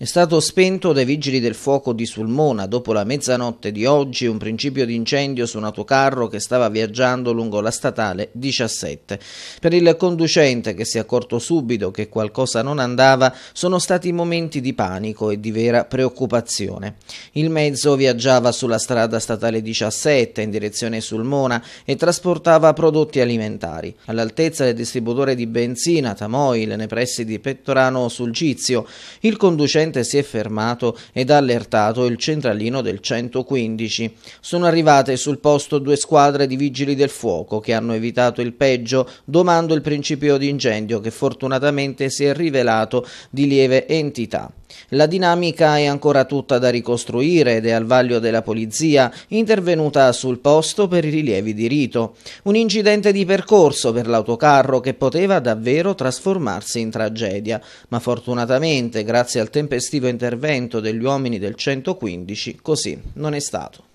È stato spento dai vigili del fuoco di Sulmona dopo la mezzanotte di oggi un principio di incendio su un autocarro che stava viaggiando lungo la statale 17. Per il conducente che si è accorto subito che qualcosa non andava sono stati momenti di panico e di vera preoccupazione. Il mezzo viaggiava sulla strada statale 17 in direzione Sulmona e trasportava prodotti alimentari. All'altezza del distributore di benzina Tamoil nei pressi di Pettorano sul Sulgizio, il conducente incidente si è fermato ed ha allertato il centralino del 115. Sono arrivate sul posto due squadre di vigili del fuoco che hanno evitato il peggio domando il principio di incendio che fortunatamente si è rivelato di lieve entità. La dinamica è ancora tutta da ricostruire ed è al vaglio della polizia, intervenuta sul posto per i rilievi di rito. Un incidente di percorso per l'autocarro che poteva davvero trasformarsi in tragedia, ma fortunatamente, grazie al tempestivo intervento degli uomini del 115, così non è stato.